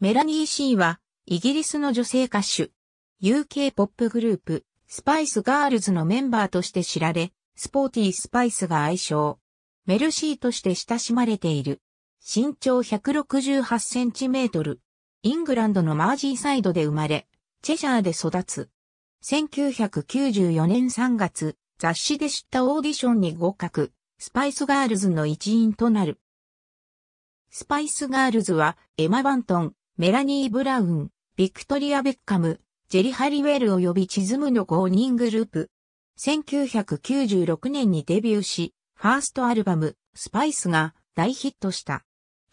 メラニー・シーは、イギリスの女性歌手、UK ポップグループ、スパイス・ガールズのメンバーとして知られ、スポーティー・スパイスが愛称、メルシーとして親しまれている。身長168センチメートル。イングランドのマージーサイドで生まれ、チェシャーで育つ。1994年3月、雑誌で知ったオーディションに合格、スパイスガールズの一員となる。スパイスガールズは、エマ・バントン、メラニー・ブラウン、ビクトリア・ベッカム、ジェリ・ハリウェル及びチズムの5人グループ。1996年にデビューし、ファーストアルバム、スパイスが大ヒットした。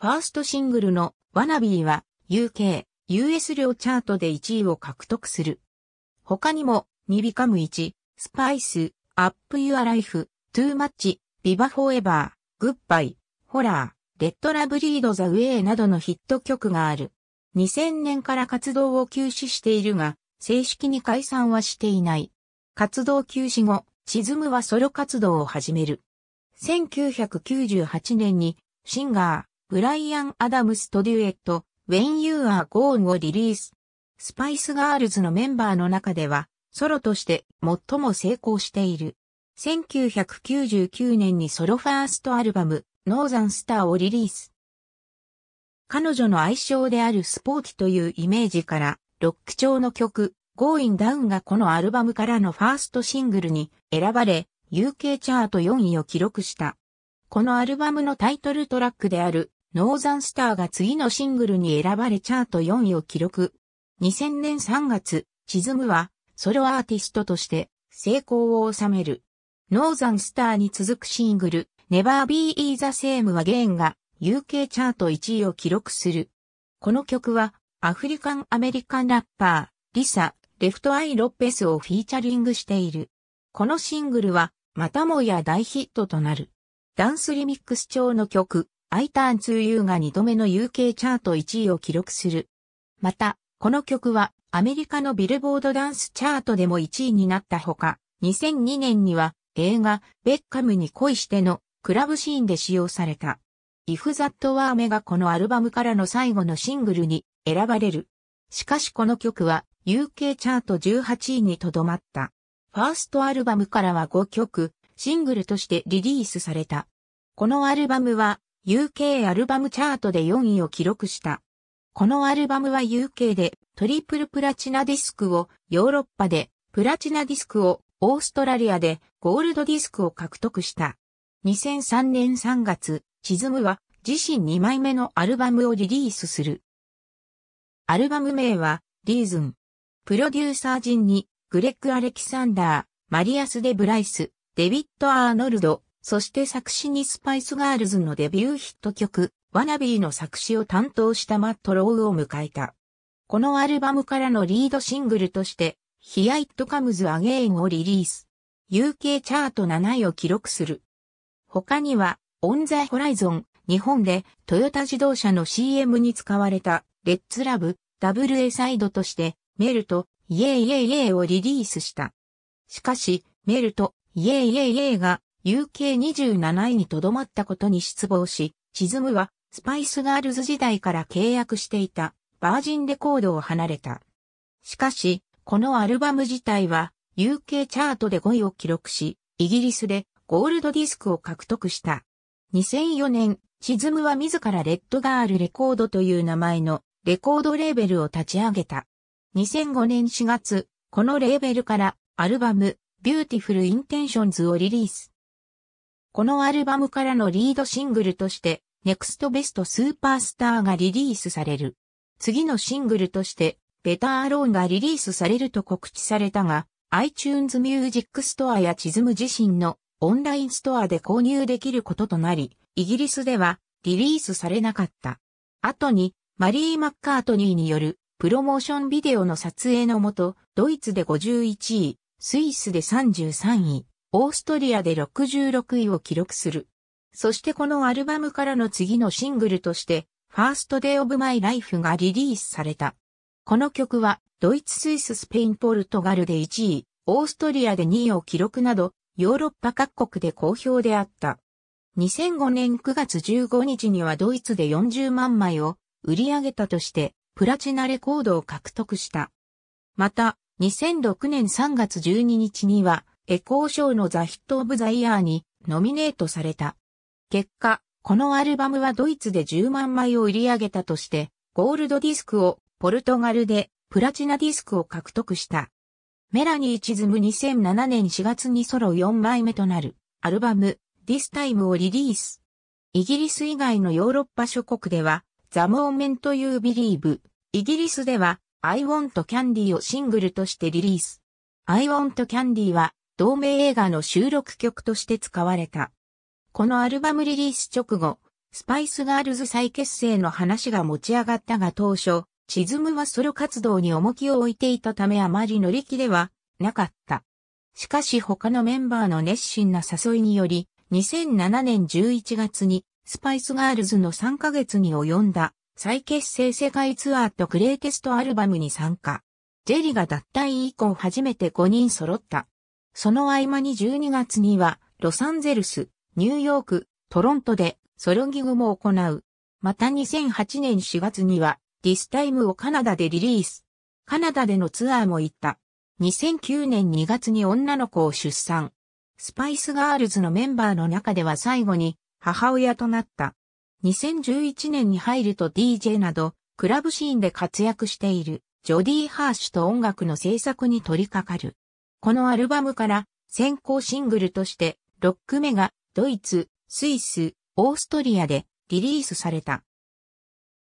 ファーストシングルのワナビーは UK、US 両チャートで1位を獲得する。他にも、ニビカム1、スパイス、アップユアライフ、トゥーマッチ、ビバフォーエバー、グッバイ、ホラー、レッドラブリードザウェイなどのヒット曲がある。2000年から活動を休止しているが、正式に解散はしていない。活動休止後、チズムはソロ活動を始める。1998年に、シンガー、ブライアン・アダムスとデュエット、When You Are Gone をリリース。スパイスガールズのメンバーの中では、ソロとして最も成功している。1999年にソロファーストアルバム、ノーザンスターをリリース。彼女の愛称であるスポーティというイメージから、ロック調の曲、Going Down がこのアルバムからのファーストシングルに選ばれ、UK チャート4位を記録した。このアルバムのタイトルトラックである、ノーザンスターが次のシングルに選ばれチャート4位を記録。2000年3月、チズムはソロアーティストとして成功を収める。ノーザンスターに続くシングル、Never Be the Same はゲーンが UK チャート1位を記録する。この曲は、アフリカンアメリカンラッパー、リサ、レフトアイ・ロッペスをフィーチャリングしている。このシングルは、またもや大ヒットとなる。ダンスリミックス調の曲、I Turn to You が2度目の UK チャート1位を記録する。また、この曲はアメリカのビルボードダンスチャートでも1位になったほか、2002年には映画ベッカムに恋してのクラブシーンで使用された。If That Were Me がこのアルバムからの最後のシングルに選ばれる。しかしこの曲は UK チャート18位にとどまった。ファーストアルバムからは5曲、シングルとしてリリースされた。このアルバムは UK アルバムチャートで4位を記録した。このアルバムは UK でトリプルプラチナディスクを、ヨーロッパでプラチナディスクを、オーストラリアでゴールドディスクを獲得した。2003年3月、チズムは自身2枚目のアルバムをリリースする。アルバム名はリーズン。プロデューサー陣にグレッグ・アレキサンダー、マリアス・デ・ブライス、デビッド・アーノルド、そして作詞にスパイス・ガールズのデビューヒット曲、ワナビーの作詞を担当したマット・ローウを迎えた。このアルバムからのリードシングルとして、ヒアイット・カムズ・アゲインをリリース。UK チャート7位を記録する。他には、オン・ザ・ホライゾン、日本でトヨタ自動車の CM に使われたレッツ・ラブ、ダブル a サイドとしてメルとイェイェイェイをリリースした。しかし、メルとイェイェイェイが UK27 位にとどまったことに失望し、チズムはスパイスガールズ時代から契約していたバージンレコードを離れた。しかし、このアルバム自体は UK チャートで5位を記録し、イギリスでゴールドディスクを獲得した。2004年、シズムは自らレッドガールレコードという名前のレコードレーベルを立ち上げた。2005年4月、このレーベルからアルバムビューティフルインテンションズをリリース。このアルバムからのリードシングルとしてネクストベストスーパースターがリリースされる。次のシングルとしてベターアローンがリリースされると告知されたが iTunes ミュージックストアやチズム自身のオンラインストアで購入できることとなり、イギリスではリリースされなかった。後に、マリー・マッカートニーによるプロモーションビデオの撮影のもと、ドイツで51位、スイスで33位、オーストリアで66位を記録する。そしてこのアルバムからの次のシングルとして、ファーストデイオブマイライフがリリースされた。この曲は、ドイツ、スイス、スペイン、ポルトガルで1位、オーストリアで2位を記録など、ヨーロッパ各国で好評であった。2005年9月15日にはドイツで40万枚を売り上げたとして、プラチナレコードを獲得した。また、2006年3月12日には、エコー賞のザ・ヒット・オブ・ザ・イヤーにノミネートされた。結果、このアルバムはドイツで10万枚を売り上げたとして、ゴールドディスクをポルトガルでプラチナディスクを獲得した。メラニー・チズム2007年4月にソロ4枚目となるアルバム This Time をリリース。イギリス以外のヨーロッパ諸国ではザ・モーメント・ユー・ビリーブ。イギリスでは I Want Candy をシングルとしてリリース。I Want Candy は同名映画の収録曲として使われた。このアルバムリリース直後、スパイスガールズ再結成の話が持ち上がったが当初、チズムはソロ活動に重きを置いていたためあまり乗り気ではなかった。しかし他のメンバーの熱心な誘いにより、2007年11月にスパイスガールズの3ヶ月に及んだ再結成世界ツアーとグレイテストアルバムに参加。ジェリが脱退以降初めて5人揃った。その合間に12月にはロサンゼルス、ニューヨーク、トロントでソロギグも行う。また2008年4月には This Time をカナダでリリース。カナダでのツアーも行った。2009年2月に女の子を出産。スパイスガールズのメンバーの中では最後に母親となった。2011年に入ると DJ など、クラブシーンで活躍している、ジョディ・ハーシュと音楽の制作に取り掛かる。このアルバムから、先行シングルとして、ロック目が、ドイツ、スイス、オーストリアでリリースされた。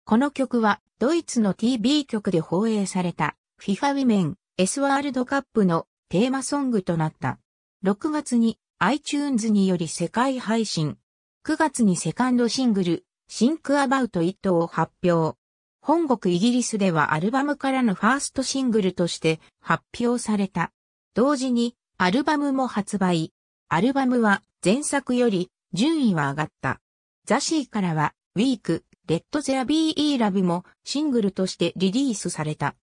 この曲は、ドイツの TV 局で放映された FIFA ウィメン S ワールドカップのテーマソングとなった。6月に iTunes により世界配信。9月にセカンドシングル s h i n k About It を発表。本国イギリスではアルバムからのファーストシングルとして発表された。同時にアルバムも発売。アルバムは前作より順位は上がった。ザシーからはウィークレッド・ゼア・ビー・イー・ラブもシングルとしてリリースされた。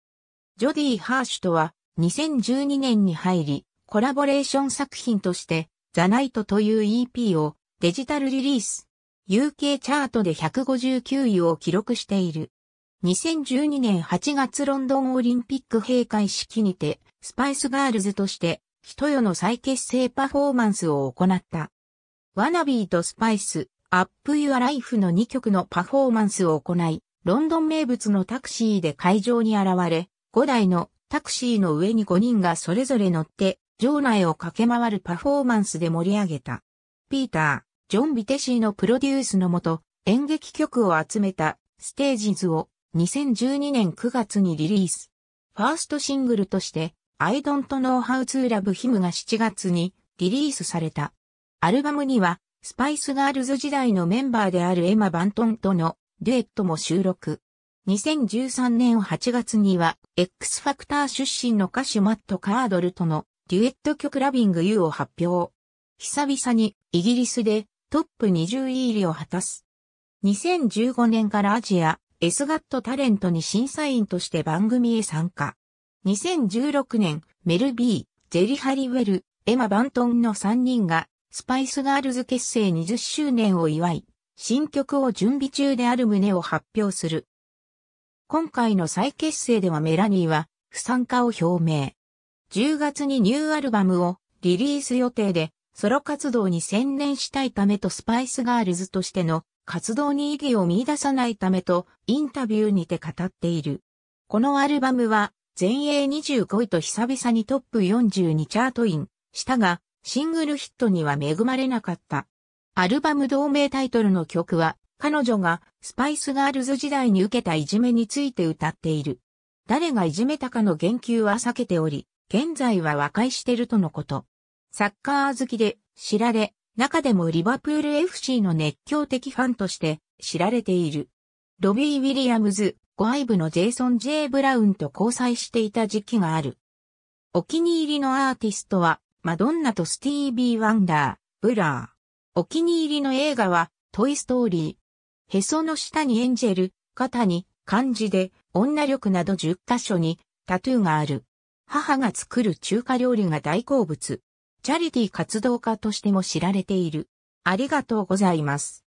ジョディ・ハーシュとは2012年に入り、コラボレーション作品として、ザ・ナイトという EP をデジタルリリース。UK チャートで159位を記録している。2012年8月ロンドンオリンピック閉会式にて、スパイスガールズとして、人世の再結成パフォーマンスを行った。ワナビーとスパイス、アップユアライフの2曲のパフォーマンスを行い、ロンドン名物のタクシーで会場に現れ、5台のタクシーの上に5人がそれぞれ乗って、場内を駆け回るパフォーマンスで盛り上げた。ピーター、ジョン・ビテシーのプロデュースのもと、演劇曲を集めたステージズを2012年9月にリリース。ファーストシングルとして、I don't know how to love him が7月にリリースされた。アルバムにはスパイスガールズ時代のメンバーであるエマ・バントンとのデュエットも収録。2013年8月には、X ファクター出身の歌手マット・カードルとのデュエット曲ラビング・ユーを発表。久々にイギリスでトップ20位入りを果たす。2015年からアジア、エスガットタレントに審査員として番組へ参加。2016年、メル・ビー、ジェリ・ハリウェル、エマ・バントンの3人がスパイスガールズ結成20周年を祝い、新曲を準備中である旨を発表する。今回の再結成ではメラニーは不参加を表明。10月にニューアルバムをリリース予定で、ソロ活動に専念したいためとスパイスガールズとしての活動に意義を見出さないためとインタビューにて語っている。このアルバムは全英25位と久々にトップ42チャートインしたがシングルヒットには恵まれなかった。アルバム同名タイトルの曲は、彼女がスパイスガールズ時代に受けたいじめについて歌っている。誰がいじめたかの言及は避けており、現在は和解してるとのこと。サッカー好きで知られ、中でもリバプール FC の熱狂的ファンとして知られている。ロビー・ウィリアムズ、ゴアイブのジェイソン・ジェイ・ブラウンと交際していた時期がある。お気に入りのアーティストはマドンナとスティービー・ワンダー、ブラー。お気に入りの映画は、トイ・ストーリー。へその下にエンジェル、肩に、漢字で、女力など10箇所に、タトゥーがある。母が作る中華料理が大好物。チャリティー活動家としても知られている。ありがとうございます。